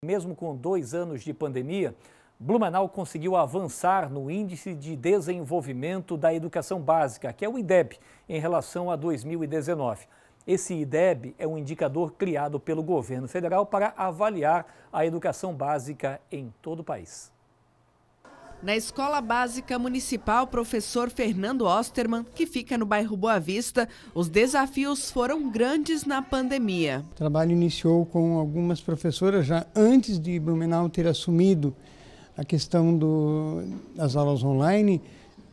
Mesmo com dois anos de pandemia, Blumenau conseguiu avançar no Índice de Desenvolvimento da Educação Básica, que é o IDEB, em relação a 2019. Esse IDEB é um indicador criado pelo governo federal para avaliar a educação básica em todo o país na Escola Básica Municipal Professor Fernando Osterman, que fica no bairro Boa Vista, os desafios foram grandes na pandemia. O trabalho iniciou com algumas professoras já antes de Blumenau ter assumido a questão do, das aulas online.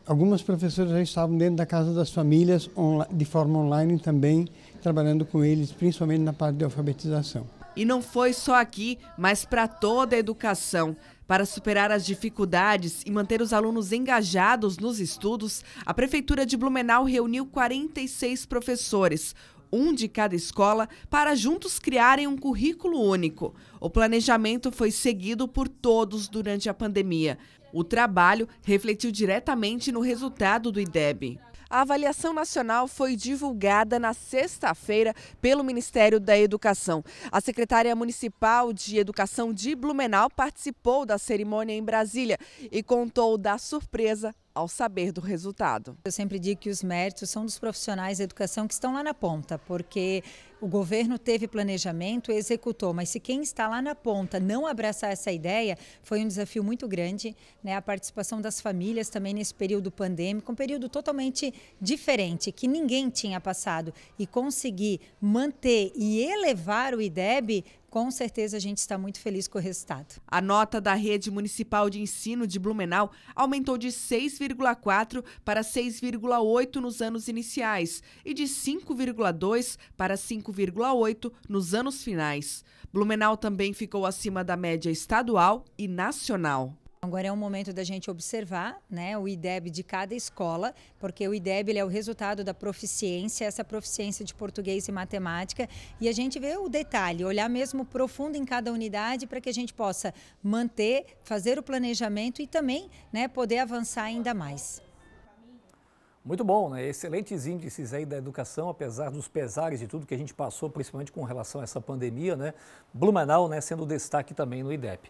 Algumas professoras já estavam dentro da casa das famílias, de forma online também, trabalhando com eles, principalmente na parte de alfabetização. E não foi só aqui, mas para toda a educação. Para superar as dificuldades e manter os alunos engajados nos estudos, a Prefeitura de Blumenau reuniu 46 professores, um de cada escola, para juntos criarem um currículo único. O planejamento foi seguido por todos durante a pandemia. O trabalho refletiu diretamente no resultado do IDEB. A avaliação nacional foi divulgada na sexta-feira pelo Ministério da Educação. A secretária municipal de Educação de Blumenau participou da cerimônia em Brasília e contou da surpresa ao saber do resultado. Eu sempre digo que os méritos são dos profissionais da educação que estão lá na ponta, porque o governo teve planejamento, executou, mas se quem está lá na ponta não abraçar essa ideia, foi um desafio muito grande. Né? A participação das famílias também nesse período pandêmico, um período totalmente diferente, que ninguém tinha passado. E conseguir manter e elevar o IDEB com certeza a gente está muito feliz com o resultado. A nota da Rede Municipal de Ensino de Blumenau aumentou de 6,4 para 6,8 nos anos iniciais e de 5,2 para 5,8 nos anos finais. Blumenau também ficou acima da média estadual e nacional. Agora é um momento da gente observar né, o IDEB de cada escola, porque o IDEB ele é o resultado da proficiência, essa proficiência de português e matemática, e a gente vê o detalhe, olhar mesmo profundo em cada unidade para que a gente possa manter, fazer o planejamento e também né, poder avançar ainda mais. Muito bom, né? Excelentes índices aí da educação, apesar dos pesares de tudo que a gente passou, principalmente com relação a essa pandemia, né? Blumenau, né, sendo destaque também no IDEP.